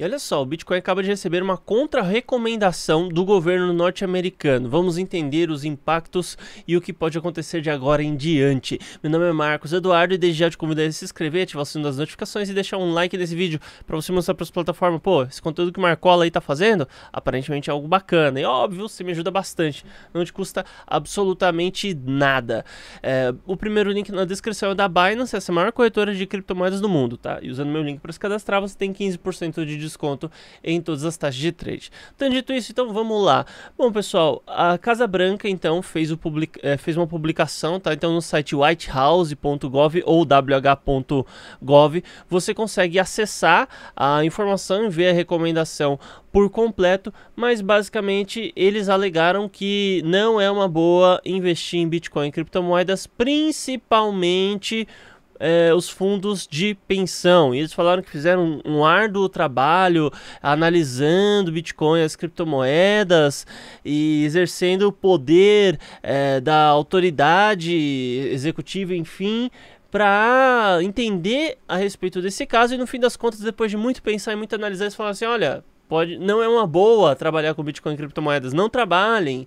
E olha só, o Bitcoin acaba de receber uma contra-recomendação do governo norte-americano. Vamos entender os impactos e o que pode acontecer de agora em diante. Meu nome é Marcos Eduardo e desde já te convido a se inscrever, ativar o sininho das notificações e deixar um like nesse vídeo para você mostrar para as plataformas, pô, esse conteúdo que o Marcola aí tá fazendo, aparentemente é algo bacana. E óbvio, você me ajuda bastante, não te custa absolutamente nada. É, o primeiro link na descrição é da Binance, essa é a maior corretora de criptomoedas do mundo, tá? E usando meu link para se cadastrar, você tem 15% de desconto em todas as taxas de trade. Então, dito isso, então vamos lá. Bom, pessoal, a Casa Branca então fez, o public... É, fez uma publicação, tá? Então, no site whitehouse.gov ou wh.gov, você consegue acessar a informação e ver a recomendação por completo, mas basicamente eles alegaram que não é uma boa investir em Bitcoin e criptomoedas, principalmente é, os fundos de pensão. E eles falaram que fizeram um, árduo trabalho analisando Bitcoin, as criptomoedas e exercendo o poder é, da autoridade executiva, enfim, para entender a respeito desse caso e no fim das contas, depois de muito pensar e muito analisar, eles falaram assim: olha, pode, não é uma boa trabalhar com Bitcoin e criptomoedas. Não trabalhem.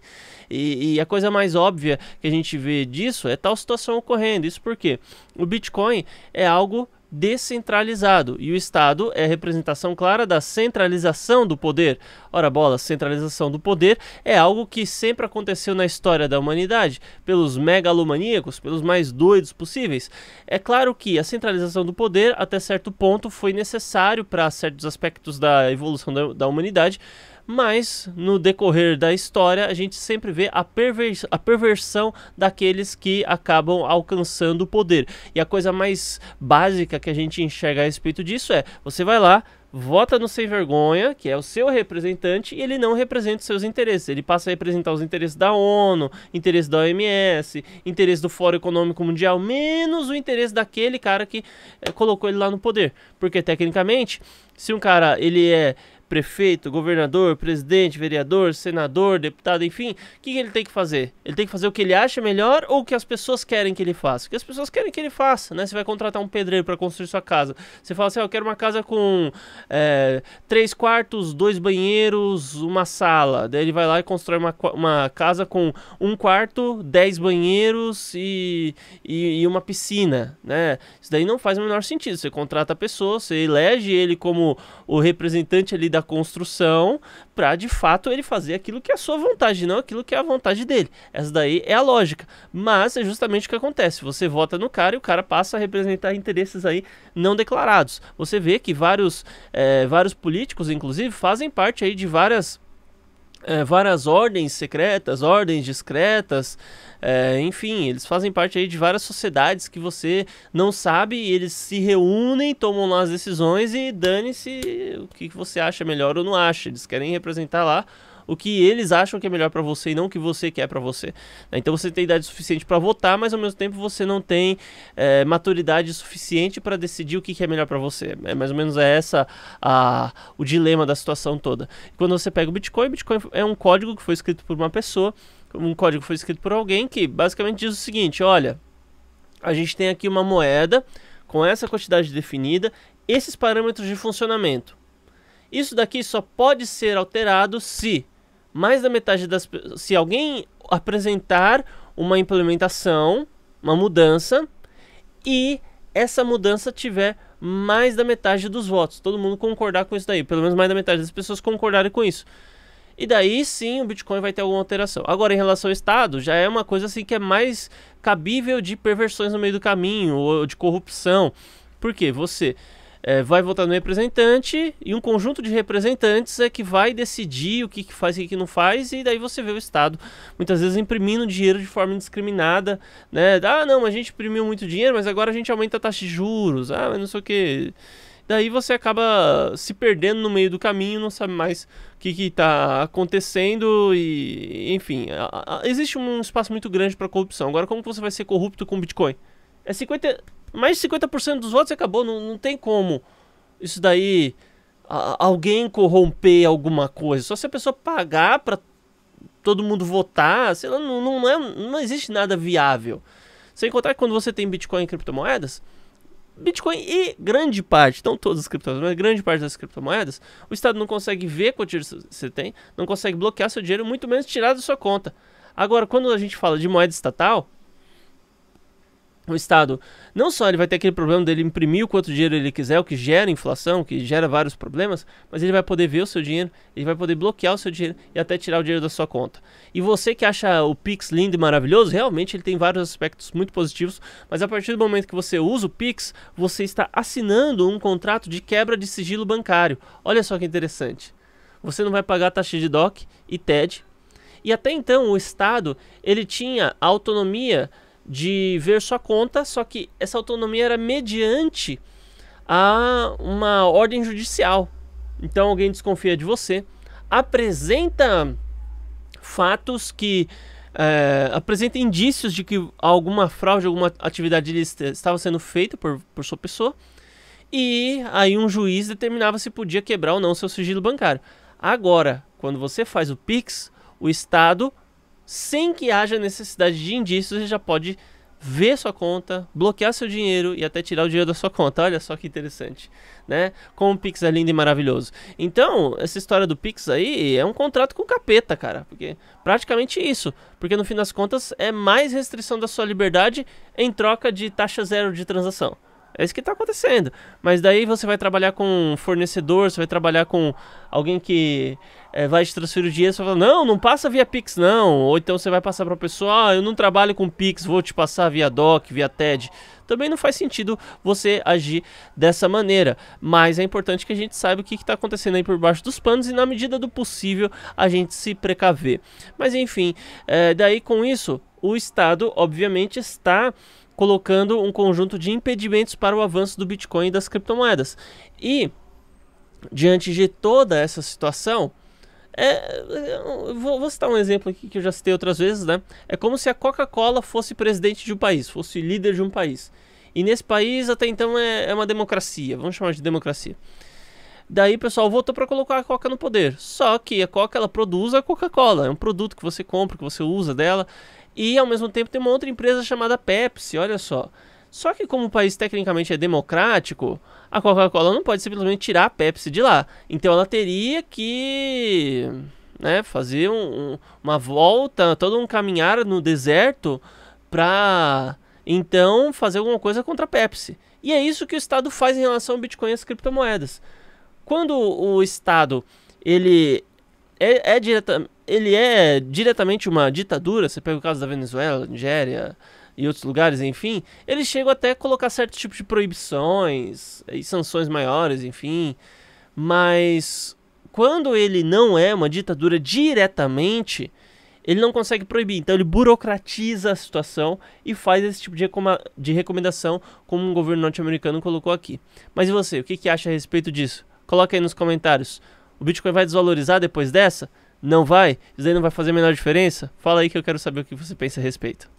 E, e, a coisa mais óbvia que a gente vê disso é tal situação ocorrendo. Isso porque o Bitcoin é algo descentralizado e o Estado é representação clara da centralização do poder. Ora bola, centralização do poder é algo que sempre aconteceu na história da humanidade, pelos megalomaníacos, pelos mais doidos possíveis. É claro que a centralização do poder, até certo ponto, foi necessário para certos aspectos da evolução da, da humanidade, mas no decorrer da história a gente sempre vê a, pervers a perversão daqueles que acabam alcançando o poder. E a coisa mais básica que a gente enxerga a respeito disso é: você vai lá, vota no sem vergonha, que é o seu representante, e ele não representa os seus interesses. Ele passa a representar os interesses da ONU, interesse da OMS, interesse do Fórum Econômico Mundial, menos o interesse daquele cara que é, colocou ele lá no poder. Porque tecnicamente, se um cara ele é prefeito, governador, presidente, vereador, senador, deputado, enfim, o que, ele tem que fazer? Ele tem que fazer o que ele acha melhor ou o que as pessoas querem que ele faça? O que as pessoas querem que ele faça, né? Você vai contratar um pedreiro para construir sua casa. Você fala assim, ah, eu quero uma casa com é, três quartos, dois banheiros, uma sala. Daí ele vai lá e constrói uma, uma casa com um quarto, dez banheiros e, e, e uma piscina, né? Isso daí não faz o menor sentido. Você contrata a pessoa, você elege ele como o representante ali da construção para de fato ele fazer aquilo que é a sua vontade, não aquilo que é a vontade dele. Essa daí é a lógica. Mas é justamente o que acontece. Você vota no cara e o cara passa a representar interesses aí não declarados. Você vê que vários, é, vários políticos, inclusive, fazem parte aí de várias é, várias ordens secretas, ordens discretas, é, enfim, eles fazem parte aí de várias sociedades que você não sabe e eles se reúnem, tomam lá as decisões e dane-se o que você acha melhor ou não acha. Eles querem representar lá o que eles acham que é melhor para você e não o que você quer para você. Né? Então você tem idade suficiente para votar, mas ao mesmo tempo você não tem é, maturidade suficiente para decidir o que, é melhor para você. É mais ou menos é essa a, o dilema da situação toda. Quando você pega o Bitcoin, Bitcoin é um código que foi escrito por uma pessoa, um código foi escrito por alguém que basicamente diz o seguinte: olha, a gente tem aqui uma moeda com essa quantidade definida, esses parâmetros de funcionamento. Isso daqui só pode ser alterado se mais da metade das se alguém apresentar uma implementação, uma mudança e essa mudança tiver mais da metade dos votos, todo mundo concordar com isso daí, pelo menos mais da metade das pessoas concordarem com isso. E daí sim o Bitcoin vai ter alguma alteração. Agora, em relação ao Estado, já é uma coisa assim que é mais cabível de perversões no meio do caminho ou de corrupção. Por quê? Você é, vai votar no representante e um conjunto de representantes é que vai decidir o que, que faz e o que não faz, e daí você vê o Estado muitas vezes imprimindo dinheiro de forma indiscriminada, né? Ah, não, a gente imprimiu muito dinheiro, mas agora a gente aumenta a taxa de juros, ah, mas não sei o que. Daí você acaba se perdendo no meio do caminho, não sabe mais o que está acontecendo e, enfim, a, a, existe um espaço muito grande para corrupção. Agora, como você vai ser corrupto com Bitcoin? É 50 mais de 50% dos votos acabou, não, não tem como isso daí a, alguém corromper alguma coisa. Só se a pessoa pagar para todo mundo votar, sei lá, não, não, é, não existe nada viável. Sem contar que quando você tem Bitcoin e criptomoedas, Bitcoin e grande parte, não todas as criptomoedas, mas grande parte das criptomoedas, o Estado não consegue ver quanto dinheiro você tem, não consegue bloquear seu dinheiro, muito menos tirar da sua conta. Agora, quando a gente fala de moeda estatal, o Estado não só ele vai ter aquele problema dele imprimir o quanto dinheiro ele quiser, o que gera inflação, que gera vários problemas, mas ele vai poder ver o seu dinheiro, ele vai poder bloquear o seu dinheiro e até tirar o dinheiro da sua conta. E você que acha o Pix lindo e maravilhoso, realmente ele tem vários aspectos muito positivos, mas a partir do momento que você usa o Pix, você está assinando um contrato de quebra de sigilo bancário. Olha só que interessante. Você não vai pagar taxa de DOC e TED. E até então o Estado ele tinha autonomia de ver sua conta, só que essa autonomia era mediante a uma ordem judicial. Então alguém desconfia de você, apresenta fatos que é, apresenta indícios de que alguma fraude, alguma atividade ilícita estava sendo feita por, por sua pessoa, e aí um juiz determinava se podia quebrar ou não seu sigilo bancário. Agora, quando você faz o Pix, o Estado sem que haja necessidade de indícios, você já pode ver sua conta, bloquear seu dinheiro e até tirar o dinheiro da sua conta. Olha só que interessante, né? Como o Pix é lindo e maravilhoso. Então, essa história do Pix aí é um contrato com capeta, cara, porque praticamente isso, porque no fim das contas é mais restrição da sua liberdade em troca de taxa zero de transação. É isso que está acontecendo. Mas daí você vai trabalhar com um fornecedor, você vai trabalhar com alguém que é, vai te transferir o dinheiro, você fala, não, não passa via Pix, não. Ou então você vai passar para a pessoa, ah, eu não trabalho com Pix, vou te passar via DOC, via TED. Também não faz sentido você agir dessa maneira. Mas é importante que a gente saiba o que está acontecendo aí por baixo dos panos e, na medida do possível, a gente se precaver. Mas enfim, é, daí com isso, o Estado, obviamente, está colocando um conjunto de impedimentos para o avanço do Bitcoin e das criptomoedas. E, diante de toda essa situação, é, vou, vou, citar um exemplo aqui que eu já citei outras vezes, né? É como se a Coca-Cola fosse presidente de um país, fosse líder de um país. E nesse país, até então, é, é uma democracia, vamos chamar de democracia. Daí, pessoal, voltou para colocar a Coca no poder. Só que a Coca ela produz a Coca-Cola, é um produto que você compra, que você usa dela. E ao mesmo tempo tem uma outra empresa chamada Pepsi, olha só. Só que como o país tecnicamente é democrático, a Coca-Cola não pode simplesmente tirar a Pepsi de lá. Então ela teria que né, fazer um, uma volta, todo um caminhar no deserto para então fazer alguma coisa contra a Pepsi. E é isso que o Estado faz em relação ao Bitcoin e às criptomoedas. Quando o Estado ele é, é, direta, ele é diretamente uma ditadura, você pega o caso da Venezuela, Nigéria e outros lugares, enfim, eles chegam até a colocar certo tipo de proibições e sanções maiores, enfim. Mas quando ele não é uma ditadura diretamente, ele não consegue proibir. Então ele burocratiza a situação e faz esse tipo de, de recomendação, como o um governo norte-americano colocou aqui. Mas e você, o que, que acha a respeito disso? Coloca aí nos comentários. O Bitcoin vai desvalorizar depois dessa? Não vai? Isso aí não vai fazer a menor diferença? Fala aí que eu quero saber o que você pensa a respeito.